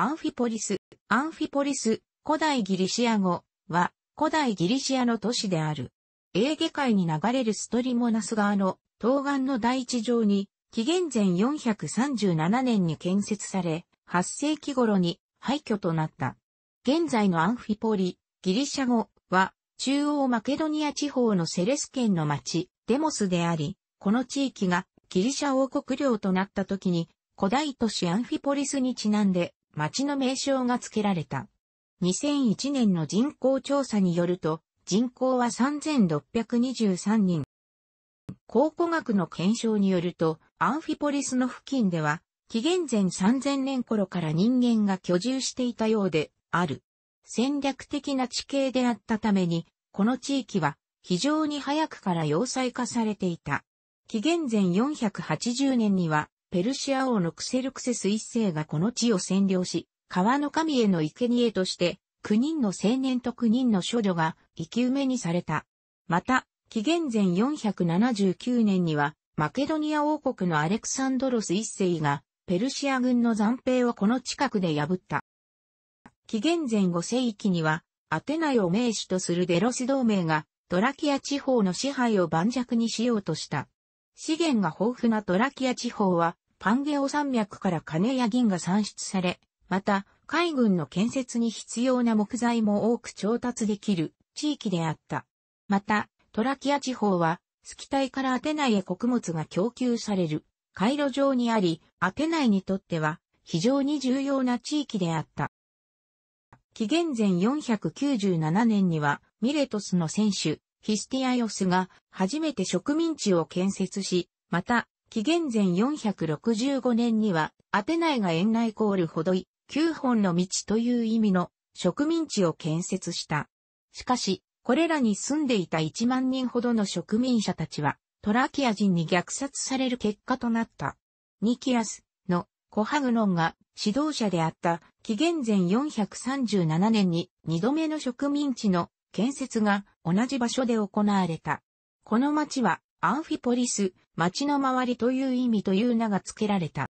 アンフィポリス。アンフィポリス、古代ギリシア語は、古代ギリシアの都市である。エーゲ海に流れるストリモナス川の東岸の第一条に、紀元前437年に建設され、8世紀頃に廃墟となった。現在のアンフィポリ、ギリシャ語は、中央マケドニア地方のセレス県の町、デモスであり、この地域がギリシャ王国領となった時に、古代都市アンフィポリスにちなんで町の名称が付けられた。2001年の人口調査によると、人口は3623人。考古学の検証によると、アンフィポリスの付近では、紀元前3000年頃から人間が居住していたようで、ある。戦略的な地形であったために、この地域は非常に早くから要塞化されていた。紀元前480年にはペルシア王のクセルクセス一世がこの地を占領し、川の神への生贄として、9人の青年と9人の少女が生き埋めにされた。また、紀元前479年には、マケドニア王国のアレクサンドロス一世が、ペルシア軍の残兵をこの近くで破った。紀元前5世紀には、アテナイを名手とするデロス同盟が、トラキア地方の支配を盤石にしようとした。資源が豊富なトラキア地方は、パンゲオ山脈から金や銀が産出され、また、海軍の建設に必要な木材も多く調達できる地域であった。また、トラキア地方は、スキタイからアテナイへ穀物が供給される回路上にあり、アテナイにとっては非常に重要な地域であった。紀元前497年には、ミレトスの選手、ヒスティアイオスが初めて植民地を建設し、また、紀元前465年には、アテナイが園内コールほどい、9本の道という意味の植民地を建設した。しかし、これらに住んでいた1万人ほどの植民者たちは、トラキア人に虐殺される結果となった。ニキアスのコハグノンが指導者であった紀元前437年に2度目の植民地の建設が同じ場所で行われた。この町はアンフィポリス、町の周りという意味という名が付けられた。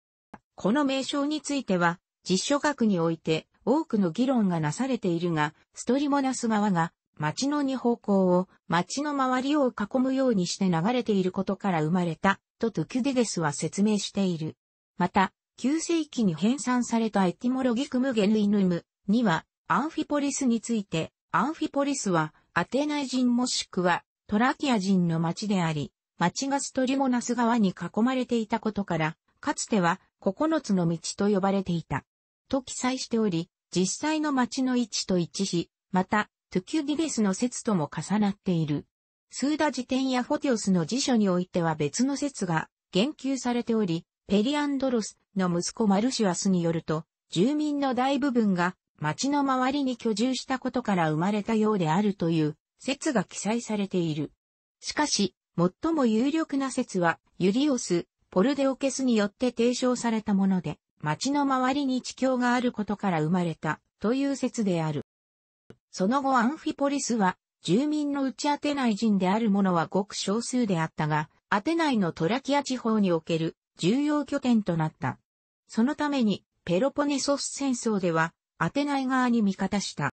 この名称については、実書学において多くの議論がなされているが、ストリモナス川が町の二方向を町の周りを囲むようにして流れていることから生まれたとトゥキュデデスは説明している。また、9世紀に編纂されたエティモロギクムゲヌイヌムには、アンフィポリスについて、アンフィポリスはアテナイ人もしくはトラキア人の町であり、町がストリモナス川に囲まれていたことから、かつては9つの道と呼ばれていた。と記載しており、実際の町の位置と一致し、また、トゥキュディデスの説とも重なっている。スーダ辞典やフォティオスの辞書においては別の説が言及されており、ペリアンドロスの息子マルシュアスによると、住民の大部分が町の周りに居住したことから生まれたようであるという説が記載されている。しかし、最も有力な説は、ユリオス、ポルデオケスによって提唱されたもので、町の周りに地境があることから生まれた、という説である。その後アンフィポリスは、住民のうちアテナイ人である者はごく少数であったが、アテナイのトラキア地方における重要拠点となった。そのために、ペロポネソス戦争では、アテナイ側に味方した。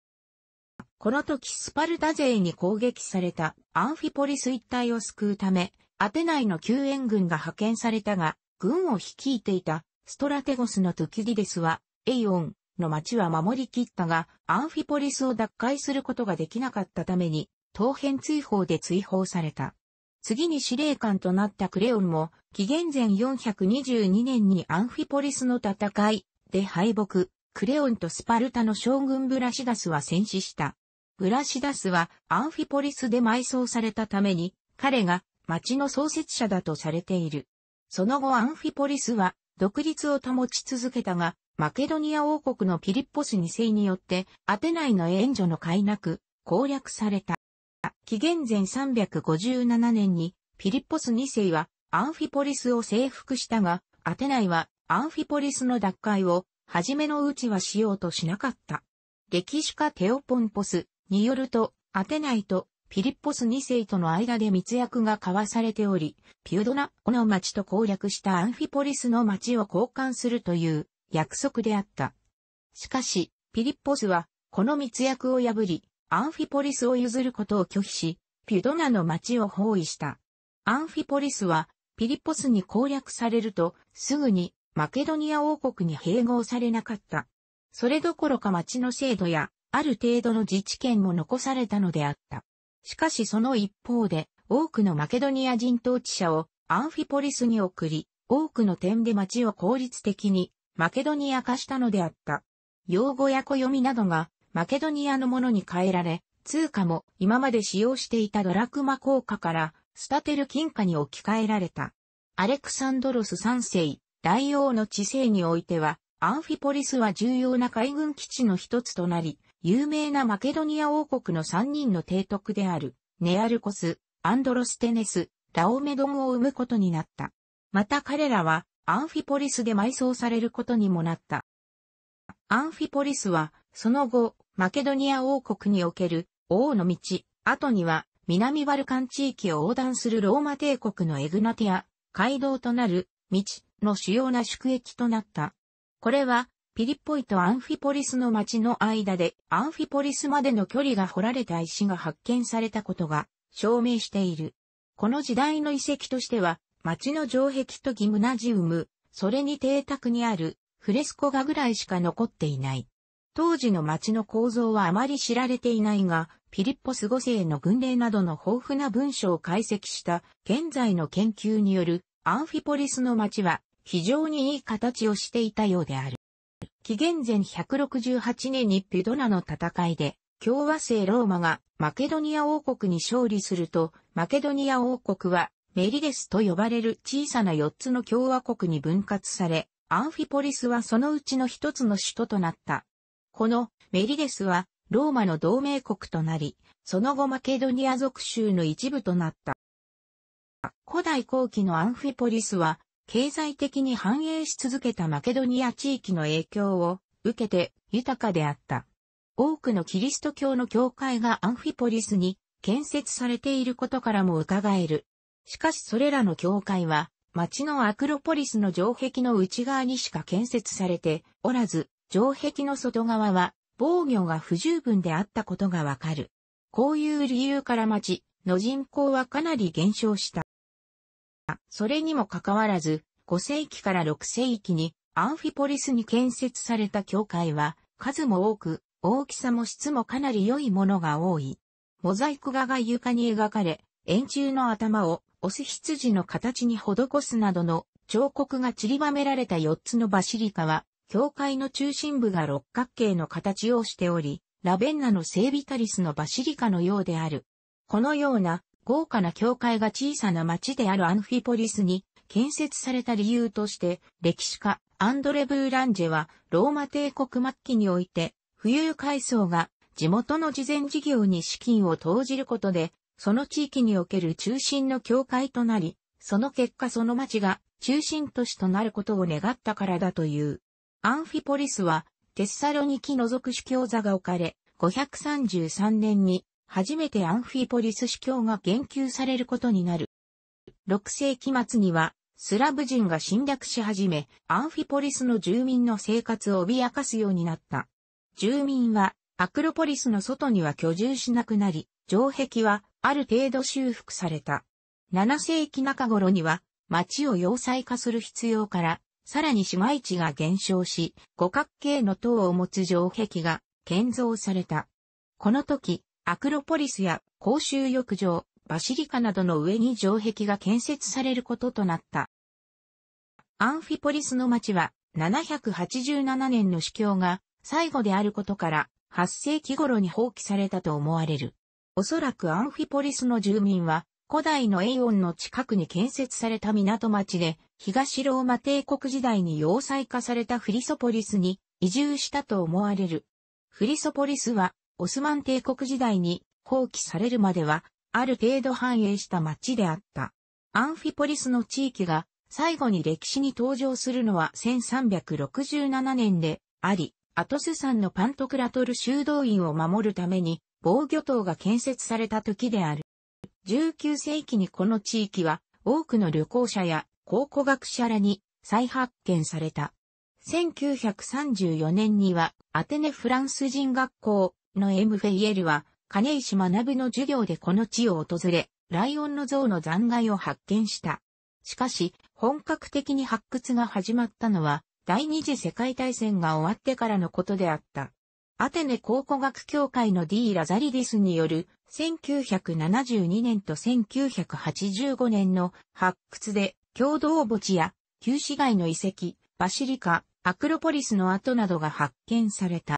この時スパルタ勢に攻撃されたアンフィポリス一帯を救うため、アテナイの救援軍が派遣されたが、軍を率いていたストラテゴスのトゥキィデスは、エイオンの町は守り切ったが、アンフィポリスを奪回することができなかったために、当編追放で追放された。次に司令官となったクレオンも、紀元前422年にアンフィポリスの戦いで敗北、クレオンとスパルタの将軍ブラシダスは戦死した。ブラシダスはアンフィポリスで埋葬されたために、彼が町の創設者だとされている。その後アンフィポリスは独立を保ち続けたが、マケドニア王国のピリッポス2世によってアテナイの援助のなく、攻略された。紀元前357年にピリッポス2世はアンフィポリスを征服したが、アテナイはアンフィポリスの奪回を初めのうちはしようとしなかった。歴史家テオポンポス、によると、アテナイとピリッポス2世との間で密約が交わされており、ピュドナの町と攻略したアンフィポリスの町を交換するという約束であった。しかし、ピリッポスは、この密約を破り、アンフィポリスを譲ることを拒否し、ピュドナの町を包囲した。アンフィポリスは、ピリッポスに攻略されると、すぐにマケドニア王国に併合されなかった。それどころか町の制度やある程度の自治権も残されたのであった。しかしその一方で、多くのマケドニア人統治者をアンフィポリスに送り、多くの点で町を効率的にマケドニア化したのであった。用語や暦などがマケドニアのものに変えられ、通貨も今まで使用していたドラクマ効果からスタテル金貨に置き換えられた。アレクサンドロス3世、大王の治世においては、アンフィポリスは重要な海軍基地の一つとなり、有名なマケドニア王国の3人の提督である、ネアルコス、アンドロステネス、ラオメドンを生むことになった。また彼らは、アンフィポリスで埋葬されることにもなった。アンフィポリスは、その後、マケドニア王国における王の道、後には南バルカン地域を横断するローマ帝国のエグナティア、街道となる道の主要な宿駅となった。これはピリッポイとアンフィポリスの町の間でアンフィポリスまでの距離が掘られた石が発見されたことが証明している。この時代の遺跡としては、町の城壁とギムナジウム、それに邸宅にあるフレスコ画ぐらいしか残っていない。当時の町の構造はあまり知られていないが、ピリッポス5世の軍令などの豊富な文書を解析した現在の研究によるアンフィポリスの町は非常にいい形をしていたようである。紀元前168年にピュドナの戦いで、共和制ローマがマケドニア王国に勝利すると、マケドニア王国はメリデスと呼ばれる小さな4つの共和国に分割され、アンフィポリスはそのうちの1つの首都となった。このメリデスはローマの同盟国となり、その後マケドニア属州の一部となった。古代後期のアンフィポリスは経済的に繁栄し続けたマケドニア地域の影響を受けて豊かであった。多くのキリスト教の教会がアンフィポリスに建設されていることからも伺える。しかしそれらの教会は、町のアクロポリスの城壁の内側にしか建設されておらず、城壁の外側は防御が不十分であったことがわかる。こういう理由から町の人口はかなり減少した。それにもかかわらず、5世紀から6世紀にアンフィポリスに建設された教会は数も多く、大きさも質もかなり良いものが多い。モザイク画が床に描かれ、円柱の頭をオス羊の形に施すなどの彫刻が散りばめられた4つのバシリカは、教会の中心部が六角形の形をしており、ラベンナのセービタリスのバシリカのようである。このような豪華な教会が小さな町であるアンフィポリスに建設された理由として、歴史家アンドレ・ブーランジェはローマ帝国末期において、富裕階層が地元の慈善事業に資金を投じることで、その地域における中心の教会となり、その結果その町が中心都市となることを願ったからだという。アンフィポリスはテッサロニキのく主教座が置かれ、533年に初めてアンフィポリス司教が言及されることになる。6世紀末には、スラブ人が侵略し始め、アンフィポリスの住民の生活を脅かすようになった。住民は、アクロポリスの外には居住しなくなり、城壁は、ある程度修復された。7世紀中頃には、町を要塞化する必要から、さらに市街地が減少し、五角形の塔を持つ城壁が建造された。この時、アクロポリスや公衆浴場、バシリカなどの上に城壁が建設されることとなった。アンフィポリスの町は787年の死教が最後であることから8世紀頃に放棄されたと思われる。おそらくアンフィポリスの住民は古代のエイオンの近くに建設された港町で東ローマ帝国時代に要塞化されたフリソポリスに移住したと思われる。フリソポリスはオスマン帝国時代に放棄されるまでは、ある程度繁栄した町であった。アンフィポリスの地域が最後に歴史に登場するのは1367年であり、アトス山のパントクラトル修道院を守るために防御塔が建設された時である。19世紀にこの地域は多くの旅行者や考古学者らに再発見された。1934年にはアテネフランス人学校のエム・フェイエルは、金石学の授業でこの地を訪れ、ライオンの像の残骸を発見した。しかし、本格的に発掘が始まったのは、第二次世界大戦が終わってからのことであった。アテネ考古学協会の D・ ラザリディスによる1972年と1985年の発掘で共同墓地や旧市街の遺跡、バシリカ、アクロポリスの跡などが発見された。